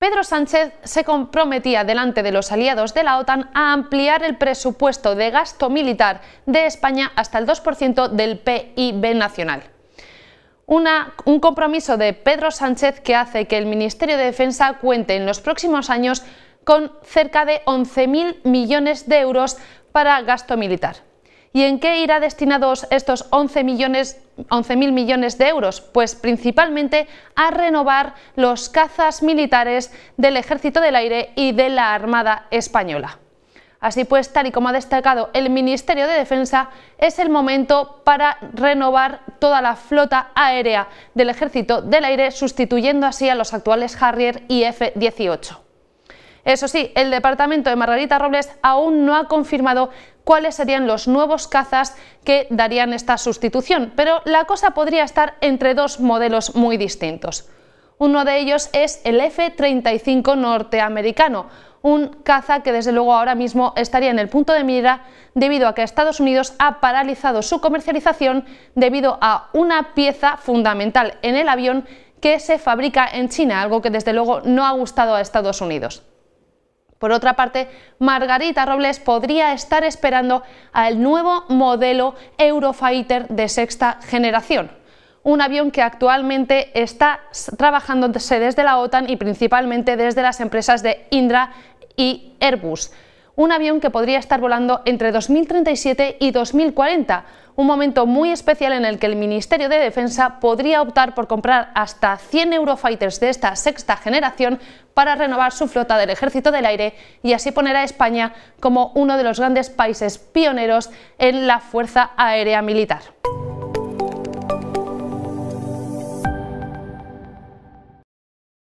Pedro Sánchez se comprometía delante de los aliados de la OTAN a ampliar el presupuesto de gasto militar de España hasta el 2% del PIB nacional. un compromiso de Pedro Sánchez que hace que el Ministerio de Defensa cuente en los próximos años con cerca de 11.000 millones de euros para gasto militar. ¿Y en qué irá destinados estos 11 millones 11.000 millones de euros, pues principalmente a renovar los cazas militares del Ejército del Aire y de la Armada Española. Así pues, tal y como ha destacado el Ministerio de Defensa, es el momento para renovar toda la flota aérea del Ejército del Aire, sustituyendo así a los actuales Harrier y F-18. Eso sí, el departamento de Margarita Robles aún no ha confirmado cuáles serían los nuevos cazas que darían esta sustitución, pero la cosa podría estar entre dos modelos muy distintos. Uno de ellos es el F-35 norteamericano, un caza que desde luego ahora mismo estaría en el punto de mira debido a que Estados Unidos ha paralizado su comercialización debido a una pieza fundamental en el avión que se fabrica en China, algo que desde luego no ha gustado a Estados Unidos. Por otra parte, Margarita Robles podría estar esperando al nuevo modelo Eurofighter de sexta generación, un avión que actualmente está trabajándose desde la OTAN y principalmente desde las empresas de Indra y Airbus un avión que podría estar volando entre 2037 y 2040, un momento muy especial en el que el Ministerio de Defensa podría optar por comprar hasta 100 Eurofighters de esta sexta generación para renovar su flota del Ejército del Aire y así poner a España como uno de los grandes países pioneros en la Fuerza Aérea Militar.